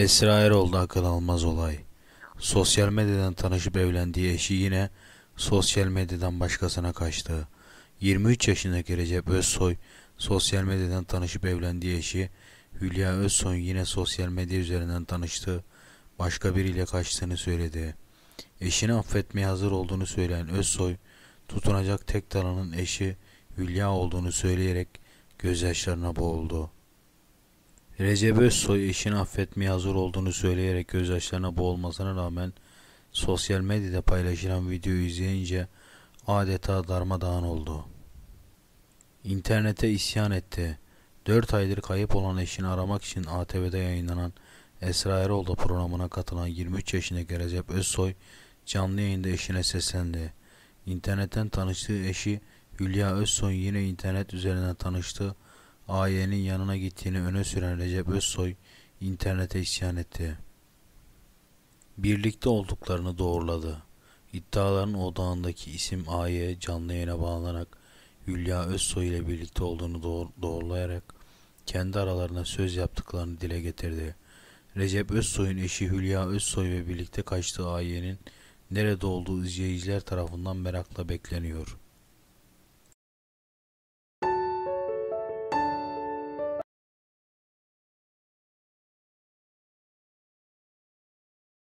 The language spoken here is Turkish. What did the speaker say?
Esra Erol'da akıl almaz olay. Sosyal medyadan tanışıp evlendiği eşi yine sosyal medyadan başkasına kaçtı. 23 yaşındaki Recep Özsoy sosyal medyadan tanışıp evlendiği eşi Hülya Özsoy yine sosyal medya üzerinden tanıştı. Başka biriyle kaçtığını söyledi. Eşini affetmeye hazır olduğunu söyleyen Özsoy, tutunacak tek talanın eşi Hülya olduğunu söyleyerek gözyaşlarına boğuldu. Recep Özsoy eşini affetmeye hazır olduğunu söyleyerek gözyaşlarına boğulmasına rağmen sosyal medyada paylaşılan videoyu izleyince adeta darmadağın oldu. İnternete isyan etti. 4 aydır kayıp olan eşini aramak için ATV'de yayınlanan Esra Erol programına katılan 23 yaşındaki Recep Özsoy canlı yayında eşine seslendi. İnternetten tanıştığı eşi Hülya Özsoy yine internet üzerinden tanıştı AY'nin yanına gittiğini öne süren Recep Özsoy internete isyan etti. Birlikte olduklarını doğruladı. İddiaların odağındaki isim AY canlı yayına bağlanarak Hülya Özsoy ile birlikte olduğunu doğru, doğrulayarak kendi aralarına söz yaptıklarını dile getirdi. Recep Özsoy'un eşi Hülya Özsoy ve birlikte kaçtığı AY'nin nerede olduğu izleyiciler tarafından merakla bekleniyor.